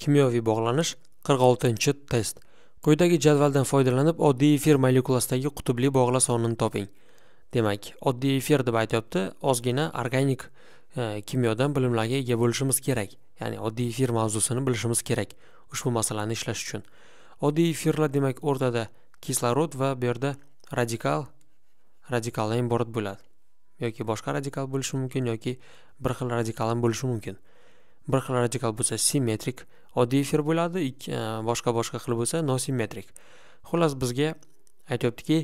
kimyoviy bog'lanish 46 test quyidagi jadvaldan foydalanib oddiy efir molekulasidagi qutubli bog'la sonini toping demak oddiy efir deb aytyapti ozgina organik e, kimyodan bilimlarga ega bo'lishimiz kerak ya'ni oddiy efir mavzusini bilishimiz kerak ushbu masalani ishlash uchun oddiy efirlar demak o'rtada kislorod va bu yerda radikal radikaldan iborat bo'ladi yoki boshqa radikal bo'lishi mumkin yoki bir xil radikal ham bo'lishi mumkin bir xil radikal bo'lsa simmetrik oddiy efir bo'ladi e, boshqa boshqa xil bo'lsa nosimmetrik xullas bizga aytyaptiki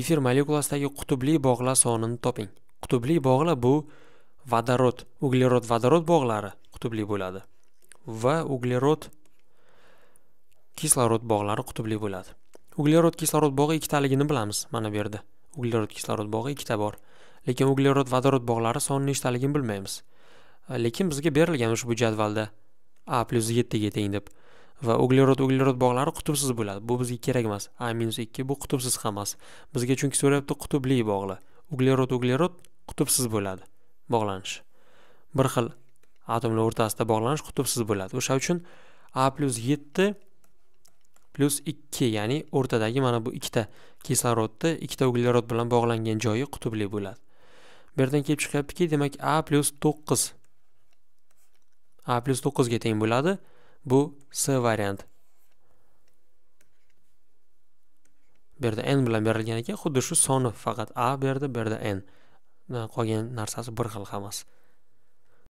efir molekulasidagi qutubli bog'lar sonini toping qutubli bog'lar bu vodorod uglerod vodorod bog'lari qutubli bo'ladi va uglerod kislorod bog'lari qutubli bo'ladi uglerod kislorod bog'i ikkitaligini bilamiz mana bu yerda uglerod kislorod bog'i ikkita bor lekin uglerod vodorod bog'lari soni nechtaligini bilmaymiz lekin bizga berilgan ushbu jadvalda a plyus yettiga teng deb va uglerod uglerod bog'lari qutubsiz bo'ladi bu bizga kerak emas a minus ikki bu qutubsiz ham emas bizga chunki so'rayapti qutubli bog'lar uglerod uglerod qutubsiz bo'ladi bog'lanish bir xil atomlar o'rtasida bog'lanish qutubsiz bo'ladi o'sha uchun a plyus yetti plyus ikki ya'ni o'rtadagi mana bu ikkita kislorodni ikkita uglerod bilan bog'langan joyi qutubli bo'ladi bu yerdan kelib chiqyaptiki demak a plyus to'qqiz a plus 9ga teng bo'ladi bu c variant bu yerda n bilan berilgan ekan xuddi shu soni faqat a berdi bu yerda n qolgan narsasi bir xil hammasi